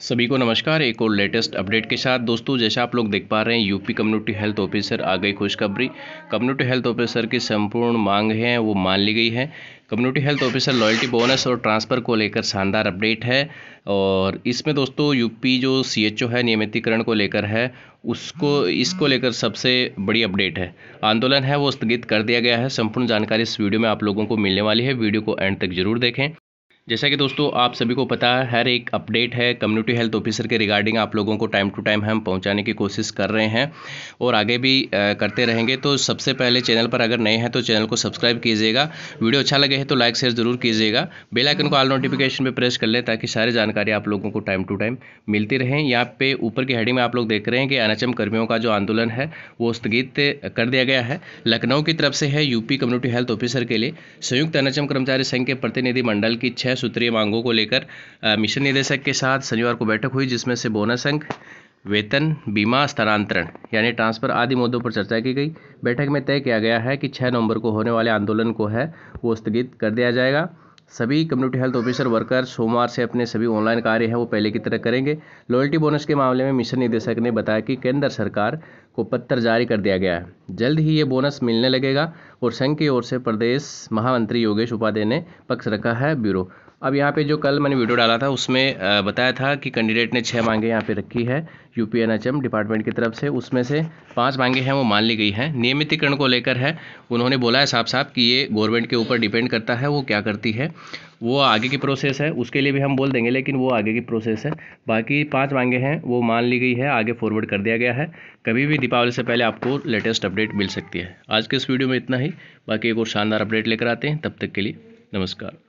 सभी को नमस्कार एक और लेटेस्ट अपडेट के साथ दोस्तों जैसा आप लोग देख पा रहे हैं यूपी कम्युनिटी हेल्थ ऑफिसर आ गई खुशखबरी कम्युनिटी हेल्थ ऑफिसर की संपूर्ण मांग है वो मान ली गई है community health officer loyalty bonus और ट्रांसफ़र को लेकर शानदार अपडेट है और इसमें दोस्तों यूपी जो सी है नियमितीकरण को लेकर है उसको इसको लेकर सबसे बड़ी अपडेट है आंदोलन है वो स्थगित कर दिया गया है संपूर्ण जानकारी इस वीडियो में आप लोगों को मिलने वाली है वीडियो को एंड तक जरूर देखें जैसा कि दोस्तों आप सभी को पता है हर एक अपडेट है कम्युनिटी हेल्थ ऑफिसर के रिगार्डिंग आप लोगों को टाइम टू टाइम हम पहुंचाने की कोशिश कर रहे हैं और आगे भी आ, करते रहेंगे तो सबसे पहले चैनल पर अगर नए हैं तो चैनल को सब्सक्राइब कीजिएगा वीडियो अच्छा लगे है तो लाइक शेयर जरूर कीजिएगा बेलाइकन को ऑल नोटिफिकेशन पर प्रेस कर लें ताकि सारी जानकारी आप लोगों को टाइम टू टाइम मिलती रहें यहाँ पे ऊपर की हेडिंग में आप लोग देख रहे हैं कि एन कर्मियों का जो आंदोलन है वो स्थगित कर दिया गया है लखनऊ की तरफ से है यूपी कम्युनिटी हेल्थ ऑफिसर के लिए संयुक्त एन कर्मचारी संघ के प्रतिनिधिमंडल की छः सूत्रीय मांगों को लेकर मिशन निदेशक के साथ शनिवार को बैठक हुई जिसमें से बोनस अंक वेतन बीमा स्थानांतरण यानी ट्रांसफर आदि मुद्दों पर चर्चा की गई बैठक में तय किया गया है कि 6 नवंबर को होने वाले आंदोलन को है वो स्थगित कर दिया जाएगा सभी कम्युनिटी हेल्थ ऑफिसर वर्कर सोमवार से अपने सभी ऑनलाइन कार्य हैं वो पहले की तरह करेंगे लॉयल्टी बोनस के मामले में मिशन निदेशक ने बताया कि केंद्र सरकार को पत्र जारी कर दिया गया है जल्द ही ये बोनस मिलने लगेगा और संघ की ओर से प्रदेश महामंत्री योगेश उपाध्याय ने पक्ष रखा है ब्यूरो अब यहाँ पे जो कल मैंने वीडियो डाला था उसमें बताया था कि कैंडिडेट ने छः मांगे यहाँ पे रखी है यू पी डिपार्टमेंट की तरफ से उसमें से पांच मांगे हैं वो मान ली गई हैं नियमितीकरण को लेकर है उन्होंने बोला है साफ साफ कि ये गवर्नमेंट के ऊपर डिपेंड करता है वो क्या करती है वो आगे की प्रोसेस है उसके लिए भी हम बोल देंगे लेकिन वो आगे की प्रोसेस है बाकी पाँच मांगे हैं वो मान ली गई है आगे फॉरवर्ड कर दिया गया है कभी भी दीपावली से पहले आपको लेटेस्ट अपडेट मिल सकती है आज के इस वीडियो में इतना ही बाकी एक और शानदार अपडेट लेकर आते हैं तब तक के लिए नमस्कार